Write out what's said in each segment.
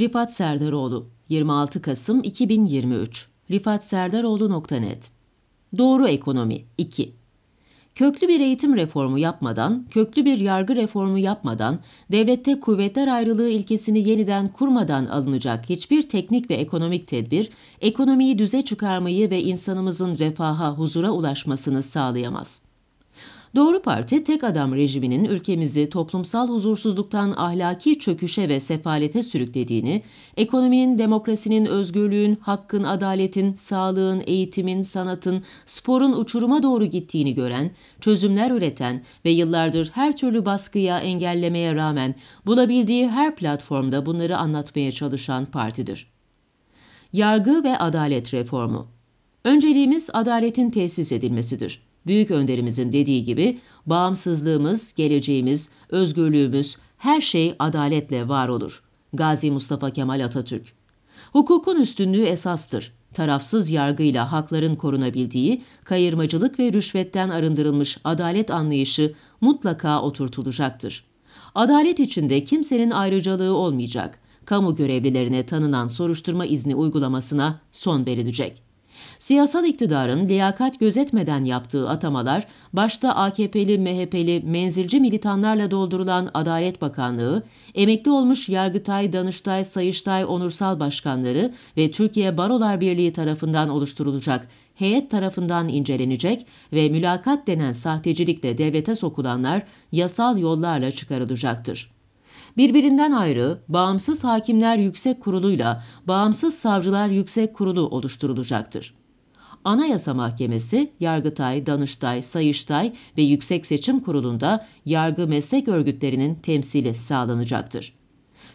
Rifat Serdaroğlu 26 Kasım 2023 rifatserdaroğlu.net Doğru Ekonomi 2 Köklü bir eğitim reformu yapmadan, köklü bir yargı reformu yapmadan, devlette kuvvetler ayrılığı ilkesini yeniden kurmadan alınacak hiçbir teknik ve ekonomik tedbir, ekonomiyi düze çıkarmayı ve insanımızın refaha, huzura ulaşmasını sağlayamaz. Doğru Parti tek adam rejiminin ülkemizi toplumsal huzursuzluktan ahlaki çöküşe ve sefalete sürüklediğini, ekonominin, demokrasinin, özgürlüğün, hakkın, adaletin, sağlığın, eğitimin, sanatın, sporun uçuruma doğru gittiğini gören, çözümler üreten ve yıllardır her türlü baskıya, engellemeye rağmen bulabildiği her platformda bunları anlatmaya çalışan partidir. Yargı ve adalet reformu Önceliğimiz adaletin tesis edilmesidir. Büyük önderimizin dediği gibi bağımsızlığımız, geleceğimiz, özgürlüğümüz her şey adaletle var olur. Gazi Mustafa Kemal Atatürk Hukukun üstünlüğü esastır. Tarafsız yargıyla hakların korunabildiği, kayırmacılık ve rüşvetten arındırılmış adalet anlayışı mutlaka oturtulacaktır. Adalet içinde kimsenin ayrıcalığı olmayacak. Kamu görevlilerine tanınan soruşturma izni uygulamasına son verilecek. Siyasal iktidarın liyakat gözetmeden yaptığı atamalar, başta AKP'li, MHP'li, menzilci militanlarla doldurulan Adalet Bakanlığı, emekli olmuş Yargıtay, Danıştay, Sayıştay onursal başkanları ve Türkiye Barolar Birliği tarafından oluşturulacak heyet tarafından incelenecek ve mülakat denen sahtecilikle devlete sokulanlar yasal yollarla çıkarılacaktır birbirinden ayrı Bağımsız Hakimler Yüksek Kurulu'yla Bağımsız Savcılar Yüksek Kurulu oluşturulacaktır. Anayasa Mahkemesi, Yargıtay, Danıştay, Sayıştay ve Yüksek Seçim Kurulu'nda yargı meslek örgütlerinin temsili sağlanacaktır.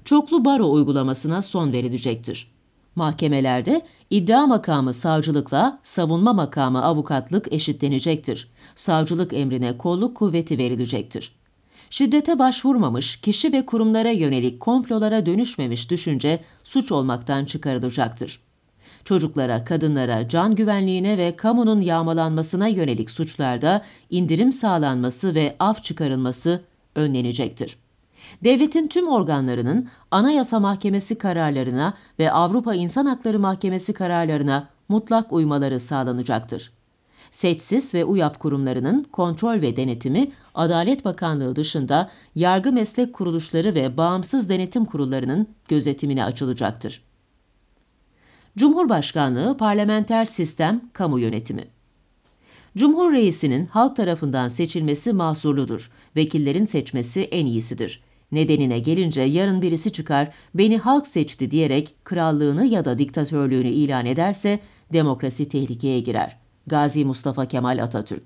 Çoklu baro uygulamasına son verilecektir. Mahkemelerde iddia makamı savcılıkla savunma makamı avukatlık eşitlenecektir. Savcılık emrine kolluk kuvveti verilecektir şiddete başvurmamış, kişi ve kurumlara yönelik komplolara dönüşmemiş düşünce suç olmaktan çıkarılacaktır. Çocuklara, kadınlara, can güvenliğine ve kamunun yağmalanmasına yönelik suçlarda indirim sağlanması ve af çıkarılması önlenecektir. Devletin tüm organlarının Anayasa Mahkemesi kararlarına ve Avrupa İnsan Hakları Mahkemesi kararlarına mutlak uymaları sağlanacaktır. Seçsiz ve UYAP kurumlarının kontrol ve denetimi Adalet Bakanlığı dışında yargı meslek kuruluşları ve bağımsız denetim kurullarının gözetimine açılacaktır. Cumhurbaşkanlığı Parlamenter Sistem Kamu Yönetimi Cumhur Reisi'nin halk tarafından seçilmesi mahsurludur. Vekillerin seçmesi en iyisidir. Nedenine gelince yarın birisi çıkar, beni halk seçti diyerek krallığını ya da diktatörlüğünü ilan ederse demokrasi tehlikeye girer. Gazi Mustafa Kemal Atatürk.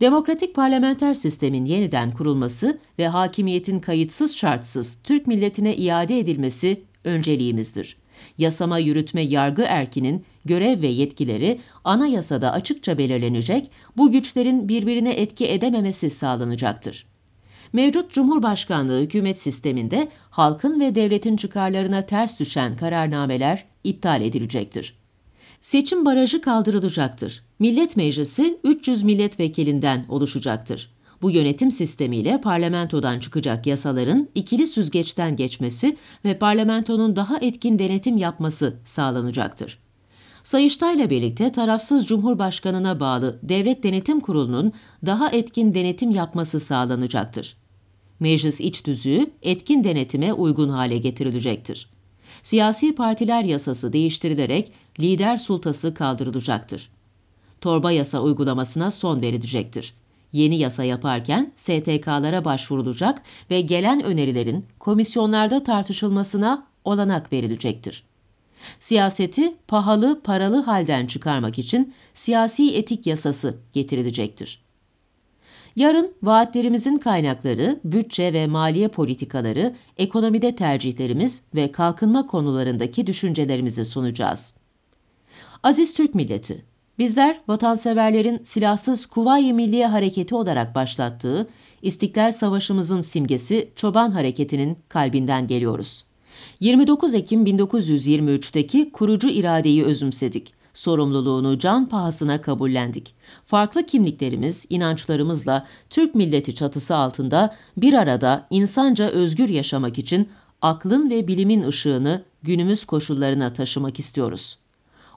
Demokratik parlamenter sistemin yeniden kurulması ve hakimiyetin kayıtsız şartsız Türk milletine iade edilmesi önceliğimizdir. Yasama, yürütme, yargı erkinin görev ve yetkileri anayasada açıkça belirlenecek, bu güçlerin birbirine etki edememesi sağlanacaktır. Mevcut Cumhurbaşkanlığı hükümet sisteminde halkın ve devletin çıkarlarına ters düşen kararnameler iptal edilecektir. Seçim barajı kaldırılacaktır. Millet Meclisi 300 milletvekilinden oluşacaktır. Bu yönetim sistemiyle parlamentodan çıkacak yasaların ikili süzgeçten geçmesi ve parlamentonun daha etkin denetim yapması sağlanacaktır. Sayıştay'la birlikte tarafsız Cumhurbaşkanına bağlı Devlet Denetim Kurulu'nun daha etkin denetim yapması sağlanacaktır. Meclis iç tüzüğü etkin denetime uygun hale getirilecektir. Siyasi partiler yasası değiştirilerek lider sultası kaldırılacaktır. Torba yasa uygulamasına son verilecektir. Yeni yasa yaparken STK'lara başvurulacak ve gelen önerilerin komisyonlarda tartışılmasına olanak verilecektir. Siyaseti pahalı paralı halden çıkarmak için siyasi etik yasası getirilecektir. Yarın vaatlerimizin kaynakları, bütçe ve maliye politikaları, ekonomide tercihlerimiz ve kalkınma konularındaki düşüncelerimizi sunacağız. Aziz Türk milleti, bizler vatanseverlerin silahsız Kuvayi Milliye Hareketi olarak başlattığı İstiklal Savaşımızın simgesi Çoban Hareketi'nin kalbinden geliyoruz. 29 Ekim 1923'teki kurucu iradeyi özümsedik. Sorumluluğunu can pahasına kabullendik. Farklı kimliklerimiz, inançlarımızla Türk milleti çatısı altında bir arada insanca özgür yaşamak için aklın ve bilimin ışığını günümüz koşullarına taşımak istiyoruz.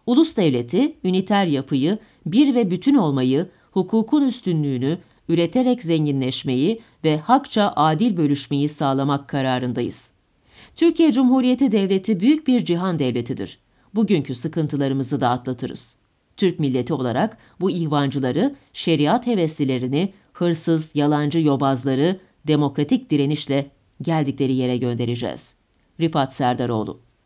Ulus devleti, üniter yapıyı, bir ve bütün olmayı, hukukun üstünlüğünü, üreterek zenginleşmeyi ve hakça adil bölüşmeyi sağlamak kararındayız. Türkiye Cumhuriyeti Devleti büyük bir cihan devletidir. Bugünkü sıkıntılarımızı da atlatırız. Türk milleti olarak bu ihvancıları, şeriat heveslilerini, hırsız, yalancı yobazları demokratik direnişle geldikleri yere göndereceğiz. Rifat Serdaroğlu